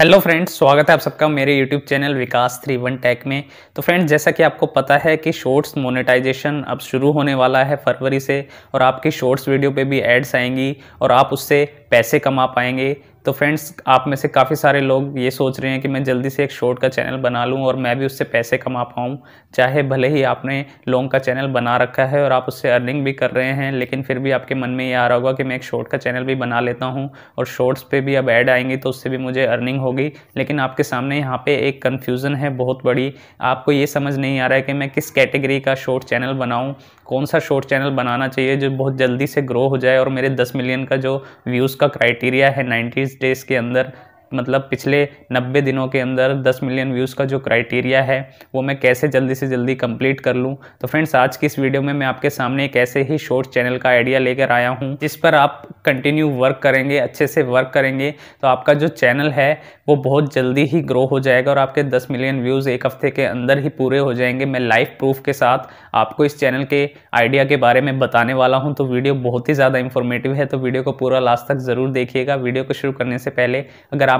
hello friends स्वागत है आप सबका मेरे YouTube channel Vikas three one tech में तो फ्रेंड्स जैसा कि आपको पता है कि शॉर्ट्स मोनेटाइजेशन अब शुरू होने वाला है फरवरी से और आपकी शॉर्ट्स वीडियो पे भी एड्स आएंगी और आप उससे पैसे कमा पाएंगे तो फ्रेंड्स आप में से काफ़ी सारे लोग ये सोच रहे हैं कि मैं जल्दी से एक शॉर्ट का चैनल बना लूँ और मैं भी उससे पैसे कमा पाऊँ चाहे भले ही आपने लॉन्ग का चैनल बना रखा है और आप उससे अर्निंग भी कर रहे हैं लेकिन फिर भी आपके मन में ये आ रहा होगा कि मैं एक शॉर्ट का चैनल भी बना लेता हूँ और शॉर्ट्स पर भी अब ऐड आएंगी तो उससे भी मुझे अर्निंग होगी लेकिन आपके सामने यहाँ पर एक कन्फ्यूज़न है बहुत बड़ी आपको ये समझ नहीं आ रहा है कि मैं किस कैटेगरी का शॉर्ट चैनल बनाऊँ कौन सा शॉर्ट चैनल बनाना चाहिए जो बहुत जल्दी से ग्रो हो जाए और मेरे दस मिलियन का जो व्यूज़ उसका क्राइटेरिया है नाइन्टी डेज के अंदर मतलब पिछले 90 दिनों के अंदर 10 मिलियन व्यूज़ का जो क्राइटेरिया है वो मैं कैसे जल्दी से जल्दी कंप्लीट कर लूँ तो फ्रेंड्स आज की इस वीडियो में मैं आपके सामने एक ऐसे ही शॉर्ट चैनल का आइडिया लेकर आया हूँ जिस पर आप कंटिन्यू वर्क करेंगे अच्छे से वर्क करेंगे तो आपका जो चैनल है वो बहुत जल्दी ही ग्रो हो जाएगा और आपके दस मिलियन व्यूज़ एक हफ्ते के अंदर ही पूरे हो जाएंगे मैं लाइफ प्रूफ के साथ आपको इस चैनल के आइडिया के बारे में बताने वाला हूँ तो वीडियो बहुत ही ज़्यादा इन्फॉर्मेटिव है तो वीडियो को पूरा लास्ट तक ज़रूर देखिएगा वीडियो को शुरू करने से पहले अगर आप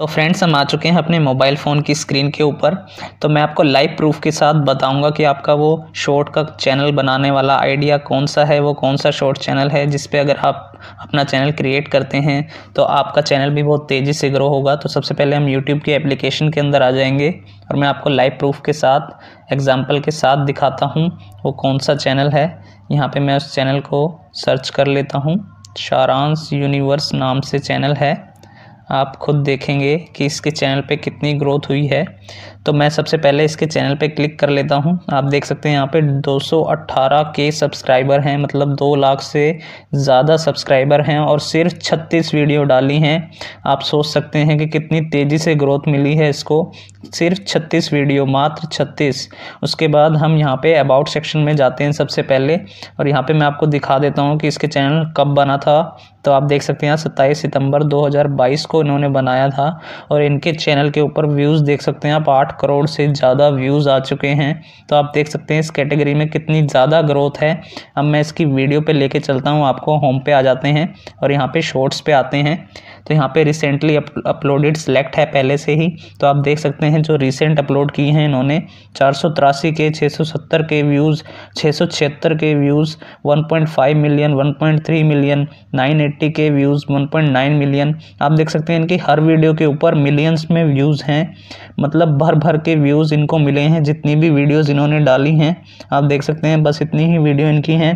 तो फ्रेंड्स हम आ चुके हैं अपने मोबाइल फ़ोन की स्क्रीन के ऊपर तो मैं आपको लाइव प्रूफ के साथ बताऊंगा कि आपका वो शॉर्ट का चैनल बनाने वाला आइडिया कौन सा है वो कौन सा शॉर्ट चैनल है जिस पे अगर आप अपना चैनल क्रिएट करते हैं तो आपका चैनल भी बहुत तेज़ी से ग्रो होगा तो सबसे पहले हम यूट्यूब के एप्लीकेशन के अंदर आ जाएंगे और मैं आपको लाइव प्रूफ के साथ एग्ज़ाम्पल के साथ दिखाता हूँ वो कौन सा चैनल है यहाँ पर मैं उस चैनल को सर्च कर लेता हूँ शारांस यूनिवर्स नाम से चैनल है आप खुद देखेंगे कि इसके चैनल पे कितनी ग्रोथ हुई है तो मैं सबसे पहले इसके चैनल पे क्लिक कर लेता हूँ आप देख सकते हैं यहाँ पे 218 के सब्सक्राइबर हैं मतलब दो लाख से ज़्यादा सब्सक्राइबर हैं और सिर्फ 36 वीडियो डाली हैं आप सोच सकते हैं कि कितनी तेज़ी से ग्रोथ मिली है इसको सिर्फ 36 वीडियो मात्र 36 उसके बाद हम यहाँ पे अबाउट सेक्शन में जाते हैं सबसे पहले और यहाँ पर मैं आपको दिखा देता हूँ कि इसके चैनल कब बना था तो आप देख सकते हैं यहाँ सत्ताईस सितंबर 2022 को इन्होंने बनाया था और इनके चैनल के ऊपर व्यूज़ देख सकते हैं आप आठ करोड़ से ज़्यादा व्यूज़ आ चुके हैं तो आप देख सकते हैं इस कैटेगरी में कितनी ज़्यादा ग्रोथ है अब मैं इसकी वीडियो पर लेके चलता हूँ आपको होम पे आ जाते हैं और यहाँ पे शॉर्ट्स पर आते हैं तो यहाँ पे रिसेंटली अपलोडेड सेलेक्ट है पहले से ही तो आप देख सकते हैं जो रिसेंट अपलोड किए हैं इन्होंने चार के छः के व्यूज़ छः के व्यूज़ 1.5 मिलियन 1.3 मिलियन 980 के व्यूज़ 1.9 मिलियन आप देख सकते हैं सकते हैं इनकी हर वीडियो के ऊपर मिलियंस में व्यूज़ हैं मतलब भर भर के व्यूज़ इनको मिले हैं जितनी भी वीडियोज़ इन्होंने डाली हैं आप देख सकते हैं बस इतनी ही वीडियो इनकी हैं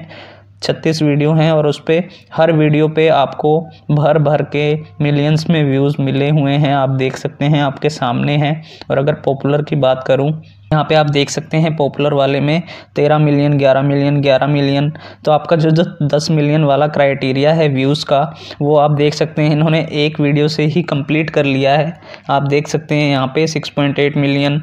छत्तीस वीडियो हैं और उस पर हर वीडियो पे आपको भर भर के मिलियंस में व्यूज़ मिले हुए हैं आप देख सकते हैं आपके सामने हैं और अगर पॉपुलर की बात करूँ यहाँ पे आप देख सकते हैं पॉपुलर वाले में तेरह मिलियन ग्यारह मिलियन ग्यारह मिलियन तो आपका जो जो दस मिलियन वाला क्राइटेरिया है व्यूज़ का वो आप देख सकते हैं इन्होंने एक वीडियो से ही कंप्लीट कर लिया है आप देख सकते हैं यहाँ पे six point eight million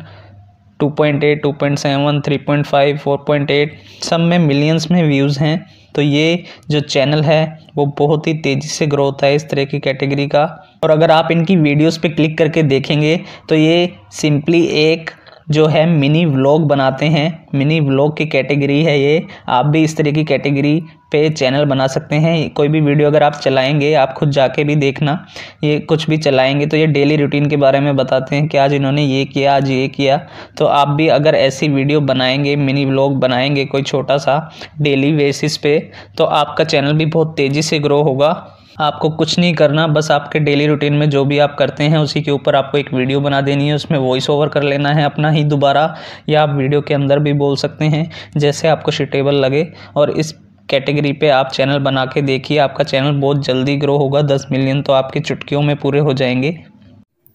two point eight two point seven three point five four point eight सब में मिलियंस में व्यूज़ हैं तो ये जो चैनल है वो बहुत ही तेज़ी से ग्रो होता है इस तरह की कैटेगरी का और अगर आप इनकी वीडियोस पे क्लिक करके देखेंगे तो ये सिंपली एक जो है मिनी व्लॉग बनाते हैं मिनी व्लॉग की कैटेगरी है ये आप भी इस तरह की कैटेगरी पे चैनल बना सकते हैं कोई भी वीडियो अगर आप चलाएंगे आप खुद जाके भी देखना ये कुछ भी चलाएंगे तो ये डेली रूटीन के बारे में बताते हैं कि आज इन्होंने ये किया आज ये किया तो आप भी अगर ऐसी वीडियो बनाएंगे मिनी व्लॉग बनाएंगे कोई छोटा सा डेली बेसिस पे तो आपका चैनल भी बहुत तेज़ी से ग्रो होगा आपको कुछ नहीं करना बस आपके डेली रूटीन में जो भी आप करते हैं उसी के ऊपर आपको एक वीडियो बना देनी है उसमें वॉइस ओवर कर लेना है अपना ही दोबारा या आप वीडियो के अंदर भी बोल सकते हैं जैसे आपको सुटेबल लगे और इस कैटेगरी पे आप चैनल बना के देखिए आपका चैनल बहुत जल्दी ग्रो होगा दस मिलियन तो आपकी चुटकियों में पूरे हो जाएंगे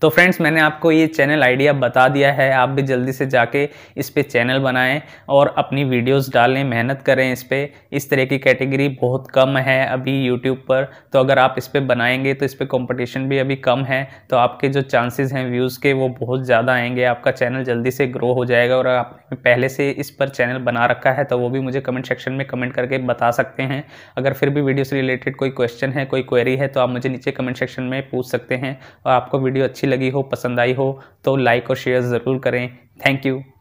तो फ्रेंड्स मैंने आपको ये चैनल आइडिया बता दिया है आप भी जल्दी से जाके इस पर चैनल बनाएं और अपनी वीडियोस डालें मेहनत करें इस पर इस तरह की कैटेगरी बहुत कम है अभी यूट्यूब पर तो अगर आप इस पर बनाएंगे तो इस पर कॉम्पटिशन भी अभी कम है तो आपके जो चांसेस हैं व्यूज़ के वो बहुत ज़्यादा आएंगे आपका चैनल जल्दी से ग्रो हो जाएगा और आपने पहले से इस पर चैनल बना रखा है तो वो भी मुझे कमेंट सेक्शन में कमेंट करके बता सकते हैं अगर फिर भी वीडियो से रिलेटेड कोई क्वेश्चन है कोई क्वेरी है तो आप मुझे नीचे कमेंट सेक्शन में पूछ सकते हैं और आपको वीडियो अच्छी अच्छी लगी हो पसंद आई हो तो लाइक और शेयर ज़रूर करें थैंक यू